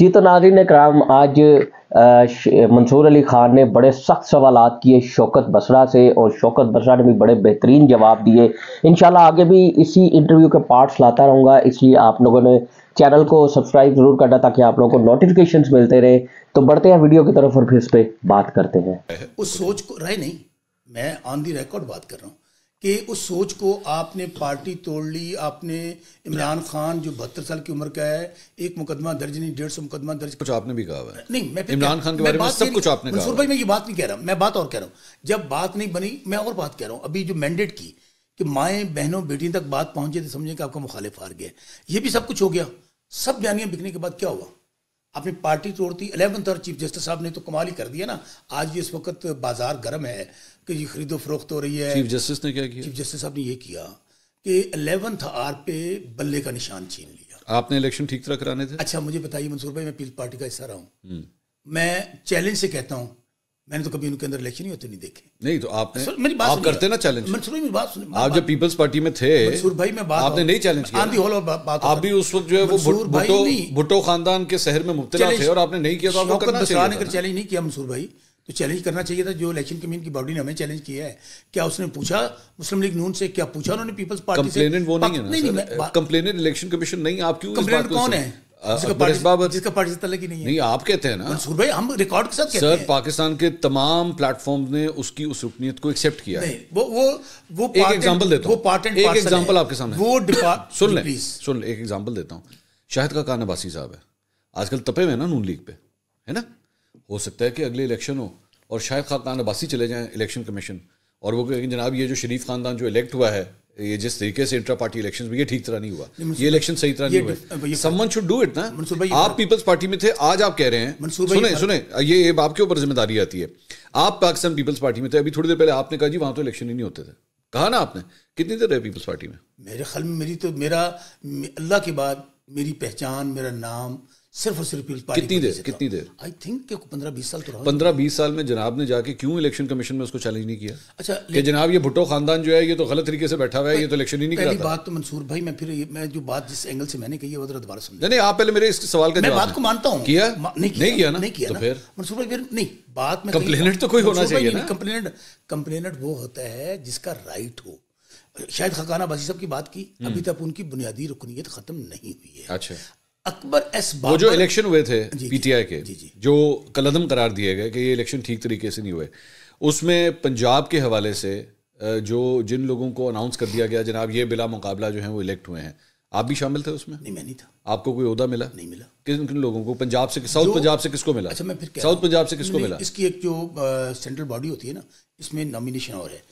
जी तो नाजीन कराम आज मंसूर अली खान ने बड़े सख्त सवाल किए शौकत बसरा से और शौकत बसरा ने भी बड़े बेहतरीन जवाब दिए इन आगे भी इसी इंटरव्यू के पार्ट्स लाता रहूँगा इसलिए आप लोगों ने चैनल को सब्सक्राइब ज़रूर करना ताकि आप लोगों को नोटिफिकेशन मिलते रहे तो बढ़ते हैं वीडियो की तरफ और फिर इस पर बात करते हैं उस सोच को रहे नहीं मैं ऑन दी रिकॉर्ड बात कर रहा हूँ कि उस सोच को आपने पार्टी तोड़ ली आपने इमरान खान जो बहत्तर साल की उम्र का है एक मुकदमा दर्ज नहीं डेढ़ सौ मुकदमा दर्ज कुछ आपने भी कहा है नहीं मैं इमरान खान के बारे में सब कुछ आपने कहा भाई मैं ये बात नहीं कह रहा मैं बात और कह रहा हूँ जब बात नहीं बनी मैं और बात कह रहा हूँ अभी जो मैंडेट की कि माएँ बहनों बेटियों तक बात पहुंचे तो समझे कि आपका मुखालिफ हार गया ये भी सब कुछ हो गया सब बयानियाँ बिकने के बाद क्या हुआ अपनी पार्टी तोड़ती अलेवंथ और चीफ जस्टिस साहब ने तो कमाल ही कर दिया ना आज भी इस वक्त बाजार गर्म है कि ये खरीदो फरोख्त हो रही है चीफ जस्टिस ने क्या किया चीफ जस्टिस साहब ने ये किया कि अलेवंथ आर पे बल्ले का निशान छीन लिया आपने इलेक्शन ठीक तरह कराने थे अच्छा मुझे बताइए मंसूर भाई मैं पीपल्स पार्टी का हिस्सा रहा हूँ हम्म। मैं चैलेंज से कहता हूँ मैंने तो कभी उनके अंदर इलेक्शन ही होते नहीं देखे नहीं तो आपने मेरी बात आप करते ना चैलेंज मेरी बात सुनिए आप जब पीपल्स पार्टी में थे मंसूर भाई मैं बात आपने नहीं चैलेंज किया आंधी हॉल और बात आप भी उस वक्त जो है वो भुट्टो भुट्टो खानदान के शहर में मुब्तला थे और आपने नहीं किया तो आपको करना चाहिए ने चैलेंज नहीं किया मंसूर भाई तो चैलेंज करना चाहिए था जो इलेक्शन कमीशन की बॉडी ने हमें चैलेंज किया है क्या उसने पूछा मुस्लिम लीग नून से क्या पूछा उन्होंने पीपल्स पार्टी से कंप्लेनेंट वो नहीं है ना कंप्लेनेंट इलेक्शन कमीशन नहीं आप क्यों कंप्लेनेंट कौन है जिसका पाकिस्तान नहीं है नहीं आप कहते हैं ना मंसूर भाई हम रिकॉर्ड के साथ कहते सर पाकिस्तान के तमाम प्लेटफॉर्म ने उसकी उस रुकनीत को एक्सेप्ट किया नहीं, वो वो वो एक एग्जांपल देता हूं वो पार्ट एक एग्जांपल आपके सामने वो सुन सुन एक एग्जांपल देता हूं शाहिद का कान साहब है आजकल तपे हुए ना नून लीग पे है ना हो सकता है कि अगले इलेक्शन हो और शाहिद खान अब्बासी चले जाएं इलेक्शन कमीशन और वो कहेंगे जनाब ये जो शरीफ खानदान जो इलेक्ट हुआ है ये जिस तरीके से इंटर पार्टी इलेक्शन ये ठीक तरह नहीं हुआ ये इलेक्शन सही तरह नहीं हुआ समवन शुड डू इट ना भाई आप पीपल्स पार्टी में थे आज आप कह रहे हैं सुने सुने ये आपके ऊपर जिम्मेदारी आती है आप पाकिस्तान पीपल्स पार्टी में थे अभी थोड़ी देर पहले आपने कहा जी वहां तो इलेक्शन ही नहीं होते थे कहा ना आपने कितनी देर रहे पीपल्स पार्टी में मेरे ख्याल में मेरी तो मेरा अल्लाह के बाद मेरी पहचान मेरा नाम सिर्फ और सिर्फ पीपल्स कितनी देर कितनी देर आई थिंक पंद्रह बीस साल तो पंद्रह बीस साल में जनाब ने जाके क्यों इलेक्शन कमीशन में उसको चैलेंज नहीं किया अच्छा कि जनाब ये भुट्टो खानदान जो है ये तो गलत तरीके से बैठा हुआ है ये तो इलेक्शन ही नहीं पहली बात तो मंसूर भाई मैं फिर मैं जो बात जिस एंगल से मैंने कही है वो दोबारा समझ नहीं आप पहले मेरे इस सवाल का जवाब को मानता हूँ किया नहीं किया ना नहीं किया तो फिर मंसूर भाई फिर नहीं बात में कंप्लेनेंट तो कोई होना चाहिए ना कंप्लेनेंट कंप्लेनेंट वो होता है जिसका राइट हो शायद खकाना बासी साहब की बात की हम्म। अभी तक उनकी बुनियादी रुकनीत खत्म नहीं हुई है अच्छा अकबर एस वो जो इलेक्शन हुए थे पीटीआई के जी, जी, जो कलदम करार दिए गए कि ये इलेक्शन ठीक तरीके से नहीं हुए उसमें पंजाब के हवाले से जो जिन लोगों को अनाउंस कर दिया गया जनाब ये बिला मुकाबला जो है वो इलेक्ट हुए हैं आप भी शामिल थे उसमें नहीं मैं नहीं था आपको कोई उहदा मिला नहीं मिला किन किन लोगों को पंजाब से साउथ पंजाब से किसको मिला अच्छा मैं फिर साउथ पंजाब से किसको मिला इसकी एक जो सेंट्रल बॉडी होती है ना इसमें नॉमिनेशन और है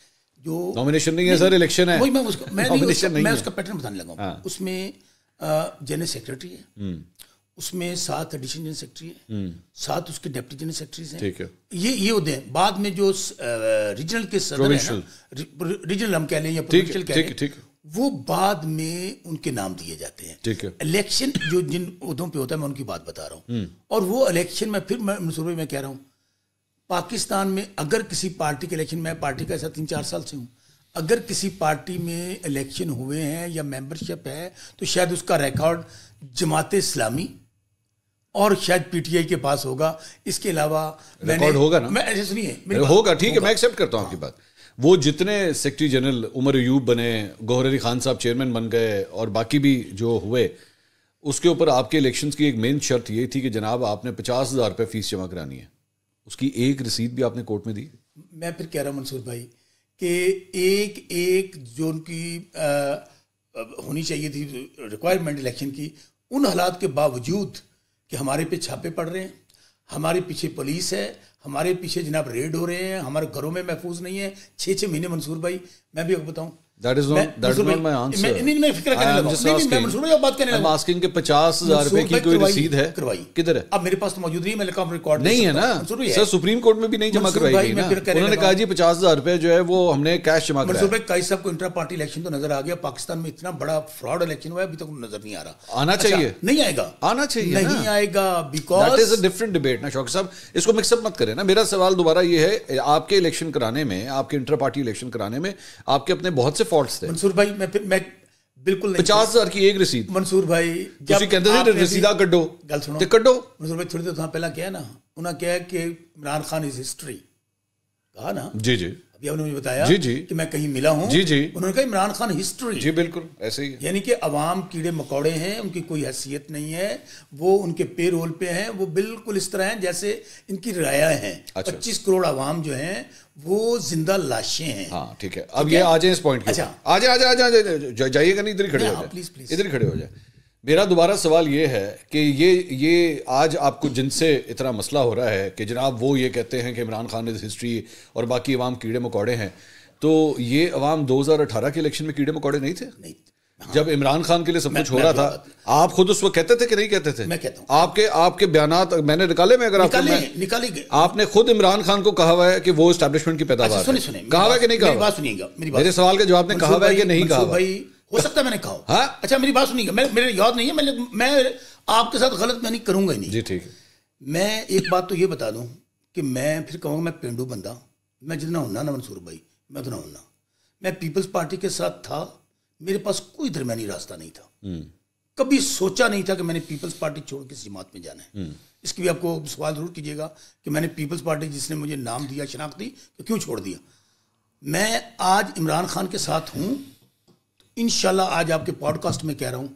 जो नॉमिनेशन नहीं है सर इलेक्शन है मैं उसका मैं उसका पैटर्न बताने लगा हाँ। उसमें जनरल सेक्रेटरी है उसमें सात एडिशन जनरल सेक्रेटरी है सात उसके डेप्टी जनरल सेक्रेटरीज हैं ठीक है ये ये होते हैं बाद में जो रीजनल के सदर रीजनल हम कह लें या प्रोविंशियल कह लें वो बाद में उनके नाम दिए जाते हैं ठीक है इलेक्शन जो जिन उदों पे होता है मैं उनकी बात बता रहा हूँ हम्म। और वो इलेक्शन में फिर मैं मंसूर में कह रहा हूँ पाकिस्तान में अगर किसी पार्टी के इलेक्शन में पार्टी का ऐसा तीन चार साल से हूँ अगर किसी पार्टी में इलेक्शन हुए हैं या मेंबरशिप है तो शायद उसका रिकॉर्ड जमात इस्लामी और शायद पीटीआई के पास होगा इसके अलावा रिकॉर्ड होगा ना मैं सुनिए तो होगा ठीक है मैं एक्सेप्ट करता हूँ आपकी बात वो जितने सेक्रेटरी जनरल उमर यूब बने गौहर अली खान साहब चेयरमैन बन गए और बाकी भी जो हुए उसके ऊपर आपके इलेक्शंस की एक मेन शर्त ये थी कि जनाब आपने पचास हज़ार रुपये फीस जमा करानी है उसकी एक रसीद भी आपने कोर्ट में दी मैं फिर कह रहा हूँ मंसूर भाई कि एक एक जो उनकी होनी चाहिए थी रिक्वायरमेंट इलेक्शन की उन हालात के बावजूद कि हमारे पे छापे पड़ रहे हैं हमारे पीछे पुलिस है हमारे पीछे जनाब रेड हो रहे हैं हमारे घरों में महफूज नहीं है छः छः महीने मंसूर भाई मैं भी आपको बताऊँ मैं बात रुपए की है तो ना सुप्रीम कोर्ट में भी नहीं जमा तो पाकिस्तान में इतना बड़ा फ्रॉड इलेक्शन हुआ अभी तक नजर नहीं आ रहा आना अच्छा, चाहिए नहीं आएगा आना चाहिए नहीं आएगा बिकॉज डिफरेंट डिबेट ना शौक साहब इसको मिक्सअप मत करें ना मेरा सवाल दोबारा ये है आपके इलेक्शन कराने में आपके इंटर पार्टी इलेक्शन कराने में आपके अपने बहुत से फॉल्ट थे मंसूर भाई मैं मैं ਬਿਲਕੁਲ ਨਹੀਂ 50000 ਕੀ ਇੱਕ ਰਸੀਦ ਮਨਸੂਰ ਭਾਈ ਤੁਸੀਂ ਕਹਿੰਦੇ ਸੀ ਰਸੀਦਾ ਕੱਢੋ ਗੱਲ ਸੁਣੋ ਤੇ ਕੱਢੋ ਮਨਸੂਰ ਭਾਈ ਥੋੜੀ ਦੇਰ ਤੋਂ ਪਹਿਲਾਂ ਕਿਹਾ ਨਾ ਉਹਨਾਂ ਕਿਹਾ ਕਿ ਇਮਰਾਨ ਖਾਨ ਇਜ਼ ਹਿਸਟਰੀ ਕਹਾ ਨਾ ਜੀ ਜੀ अभी आपने मुझे बताया जी जी कि मैं कहीं मिला हूँ जी जी उन्होंने कहा इमरान खान हिस्ट्री जी बिल्कुल ऐसे ही यानी कि अवाम कीड़े मकोड़े हैं उनकी कोई हैसियत नहीं है वो उनके पे रोल पे हैं वो बिल्कुल इस तरह हैं जैसे इनकी राया है अच्छा। पच्चीस करोड़ अवाम जो हैं वो जिंदा लाशें हैं हाँ ठीक है अब ये आ जाए इस पॉइंट अच्छा आ जाए आ जाए जाइएगा नहीं इधर ही खड़े हो हाँ, जाए प्लीज प्लीज इधर ही खड़े हो जाए मेरा दोबारा सवाल ये है कि ये ये आज आपको जिनसे इतना मसला हो रहा है कि जनाब वो ये कहते हैं कि इमरान खान इज़ हिस्ट्री और बाकी अवाम कीड़े मकौड़े हैं तो ये अवाम 2018 के इलेक्शन में कीड़े मकौड़े नहीं थे नहीं हाँ। जब इमरान खान के लिए सब कुछ हो रहा था आप खुद उस वक्त कहते थे कि नहीं कहते थे मैं कहता हूं। आपके आपके बयान मैंने निकाले में अगर निकाले, निकाली, निकाले गए आपने खुद इमरान खान को कहा हुआ है कि वो स्टैब्लिशमेंट की पैदावार अच्छा, सुने, सुने, कहा हुआ कि नहीं कहा मेरे सवाल का जवाब ने कहा हुआ है कि नहीं कहा भाई हो सकता है मैंने कहा हाँ? अच्छा मेरी बात सुनिए मैं मेरे याद नहीं है मैं मैं आपके साथ गलत नहीं करूंगा नहीं जी ठीक है मैं एक बात तो ये बता दूं कि मैं फिर कहूँगा मैं पेंडू बंदा मैं जितना हूं ना मंसूर भाई मैं उतना ना मैं पीपल्स पार्टी के साथ था मेरे पास कोई दरमियानी रास्ता नहीं था हम्म। कभी सोचा नहीं था कि मैंने पीपल्स पार्टी छोड़ के जमात में जाना है हम्म। इसकी भी आपको सवाल जरूर कीजिएगा कि मैंने पीपल्स पार्टी जिसने मुझे नाम दिया शनाख्त दी तो क्यों छोड़ दिया मैं आज इमरान खान के साथ हूँ इन आज आपके पॉडकास्ट में कह रहा हूँ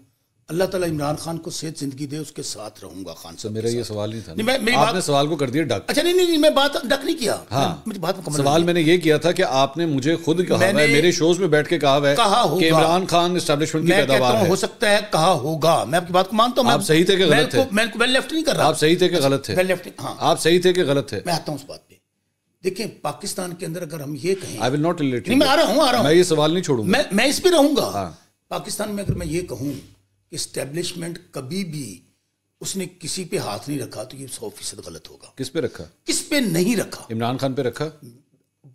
अल्लाह ताला इमरान खान को सेहत जिंदगी दे उसके साथ रहूंगा खान साहब मेरा ये सवाल नहीं था नहीं, मैं मेरी आपने बात... सवाल को कर दिया डक अच्छा नहीं नहीं, नहीं मैं बात डक नहीं किया हाँ मेरी बात में नहीं। मैंने ये किया था कि आपने मुझे खुद कहा मैंने... है मेरे शोज में बैठ के कहा है कहा कि इमरान खान स्टैब्लिशमेंट की पैदावार हो सकता है कहा होगा मैं आपकी बात को मानता हूँ आप सही थे कि गलत थे आप सही थे कि गलत थे आप सही थे कि गलत थे मैं आता हूँ उस बात देखें पाकिस्तान के अंदर अगर हम ये कहें आई विल नॉट रिलेट मैं आ रहा हूं आ रहा हूं मैं ये सवाल नहीं छोड़ूंगा मैं मैं इस पर रहूंगा हाँ। पाकिस्तान में अगर मैं ये कहूं कि स्टेब्लिशमेंट कभी भी उसने किसी पे हाथ नहीं रखा तो ये सौ फीसद गलत होगा किस पे रखा किस पे नहीं रखा इमरान खान पे रखा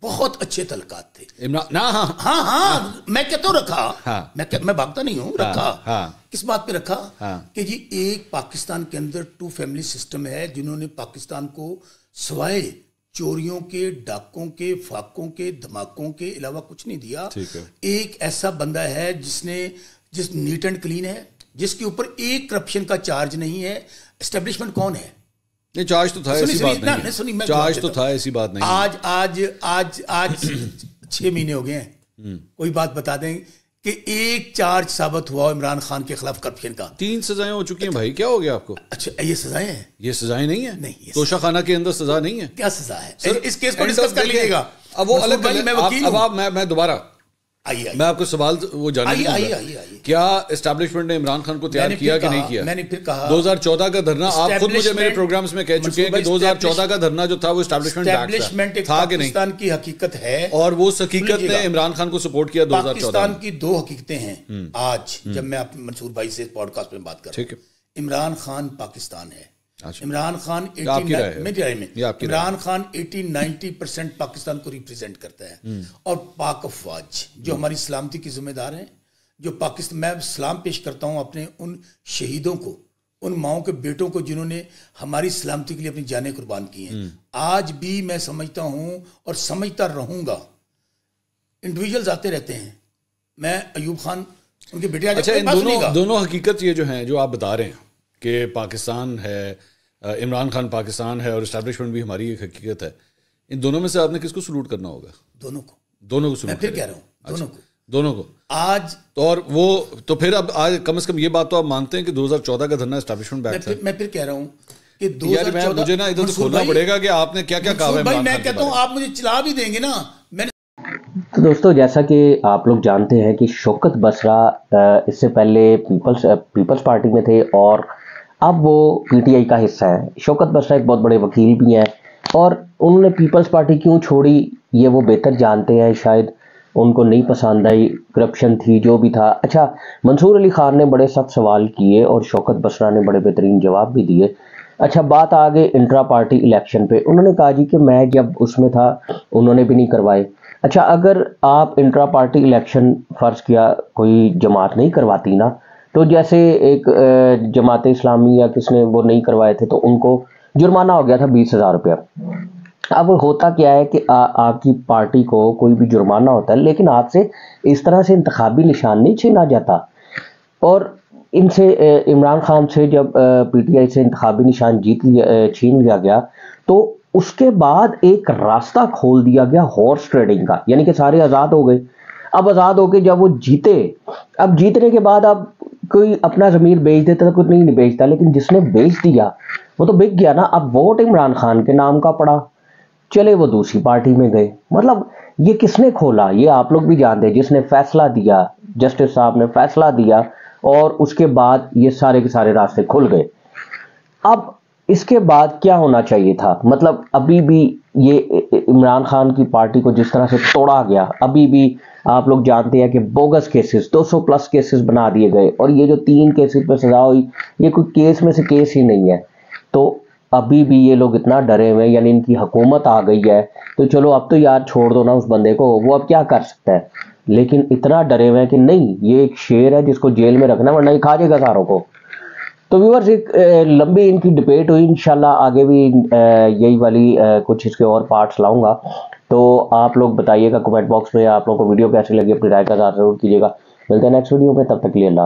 बहुत अच्छे तलका थे इमरान ना हाँ हाँ हाँ, हाँ मैं कहता तो हूँ रखा हाँ। मैं कह, मैं भागता नहीं हूँ हाँ, रखा हाँ। किस बात पे रखा कि जी एक पाकिस्तान के अंदर टू फैमिली सिस्टम है जिन्होंने पाकिस्तान को सवाए चोरियों के डाकों के फाकों के धमाकों के अलावा कुछ नहीं दिया एक ऐसा बंदा है जिसने जिस नीट एंड क्लीन है जिसके ऊपर एक करप्शन का चार्ज नहीं है एस्टेब्लिशमेंट कौन है नहीं चार्ज तो था ऐसी बात नहीं, सुनी मैं चार्ज तो था ऐसी बात नहीं आज आज आज आज छह महीने हो गए हैं हम्म। कोई बात बता दें कि एक चार्ज साबित हुआ इमरान खान के खिलाफ करप्शन का तीन सजाएं हो चुकी हैं भाई क्या हो गया आपको अच्छा ये सजाएं हैं ये सजाएं नहीं है नहीं तोशा खाना के अंदर सजा नहीं है क्या सजा है सर, इस केस को डिस्कस कर लीजिएगा अब वो अलग मैं वकील अब आप मैं मैं दोबारा आइए मैं आपको सवाल वो जानना आई आई आई क्या एस्टेब्लिशमेंट ने इमरान खान को तैयार किया कि नहीं किया मैंने फिर कहा 2014 का धरना आप खुद मुझे मेरे प्रोग्राम्स में कह चुके हैं कि 2014 का धरना जो था वो एस्टेब्लिशमेंट था कि नहीं की हकीकत है और वो हकीकत ने इमरान खान को सपोर्ट किया दो हजार की दो हकीकतें हैं हम्म। आज हम्म। जब मैं मंसूर भाई से पॉडकास्ट में बात कर ठीक है इमरान खान पाकिस्तान है इमरान खान में Imran Khan eighty ninety percent Pakistan को रिप्रेजेंट करता है हम्म। और पाक अफवाज जो हम्म। हमारी सलामती की जिम्मेदार हैं जो पाकिस्तान मैं सलाम पेश करता हूँ अपने उन शहीदों को उन माओ के बेटों को जिन्होंने हमारी सलामती के लिए अपनी जानें कुर्बान की हैं हम्म। आज भी मैं समझता हूँ और समझता रहूंगा इंडिविजुअल्स आते रहते हैं मैं अयूब खान उनके बेटे अच्छा दोनों दोनों हकीकत ये जो हैं जो आप बता रहे हैं कि पाकिस्तान है इमरान खान पाकिस्तान है और इस्टेब्लिशमेंट भी हमारी एक हकीकत है इन दोनों में से आपने किसको सलूट करना होगा दोनों को दोनों को सलूट फिर अच्छा, दोनों को आज तो और वो तो फिर अब आज कम से कम ये बात तो आप मानते हैं कि 2014 का धरना एस्टेब्लिशमेंट बैक था मैं फिर कह रहा हूँ कि 2014 मुझे ना इधर से खोलना पड़ेगा कि आपने क्या क्या कहा मैं कहता हूँ आप मुझे चला भी देंगे ना मैंने तो दोस्तों जैसा कि आप लोग जानते हैं कि शौकत बसरा इससे पहले पीपल्स पीपल्स पार्टी में थे और अब वो पीटीआई का हिस्सा है शौकत बसरा एक बहुत बड़े वकील भी हैं और उन्होंने पीपल्स पार्टी क्यों छोड़ी ये वो बेहतर जानते हैं शायद उनको नहीं पसंद आई करप्शन थी जो भी था अच्छा मंसूर अली खान ने बड़े सख्त सवाल किए और शौकत बसरा ने बड़े बेहतरीन जवाब भी दिए अच्छा बात आ गई इंट्रा पार्टी इलेक्शन पे उन्होंने कहा जी कि मैं जब उसमें था उन्होंने भी नहीं करवाए अच्छा अगर आप इंट्रा पार्टी इलेक्शन फ़र्ज़ किया कोई जमात नहीं करवाती ना तो जैसे एक जमात इस्लामी या किसने वो नहीं करवाए थे तो उनको जुर्माना हो गया था बीस हज़ार रुपया अब होता क्या है कि आपकी पार्टी को कोई भी जुर्माना होता है लेकिन आपसे इस तरह से इंतबी निशान नहीं छीना जाता और इनसे इमरान खान से जब पीटीआई से इंतबी निशान जीत लिया छीन लिया गया तो उसके बाद एक रास्ता खोल दिया गया हॉर्स ट्रेडिंग का यानी कि सारे आज़ाद हो गए अब आज़ाद होके जब वो जीते अब जीतने के बाद अब कोई अपना ज़मीर बेच देता था कुछ नहीं, नहीं बेचता लेकिन जिसने बेच दिया वो तो बिक गया ना अब वोट इमरान खान के नाम का पड़ा चले वो दूसरी पार्टी में गए मतलब ये किसने खोला ये आप लोग भी जानते हैं जिसने फैसला दिया जस्टिस साहब ने फैसला दिया और उसके बाद ये सारे के सारे रास्ते खुल गए अब इसके बाद क्या होना चाहिए था मतलब अभी भी ये इमरान खान की पार्टी को जिस तरह से तोड़ा गया अभी भी आप लोग जानते हैं कि बोगस केसेस 200 प्लस केसेस बना दिए गए और ये जो तीन केसेस पर सजा हुई ये कोई केस में से केस ही नहीं है तो अभी भी ये लोग इतना डरे हुए हैं यानी इनकी हुकूमत आ गई है तो चलो अब तो यार छोड़ दो ना उस बंदे को वो अब क्या कर सकता है लेकिन इतना डरे हुए हैं कि नहीं ये एक शेर है जिसको जेल में रखना वरना ये खा जाएगा सारों को तो व्यूवर्स एक लंबी इनकी डिबेट हुई इनशाला आगे भी यही वाली कुछ इसके और पार्ट्स लाऊंगा तो आप लोग बताइएगा कमेंट बॉक्स में आप लोगों को वीडियो कैसी लगी अपनी राय का जरूर कीजिएगा मिलते हैं नेक्स्ट वीडियो में तब तक लिए अल्लाह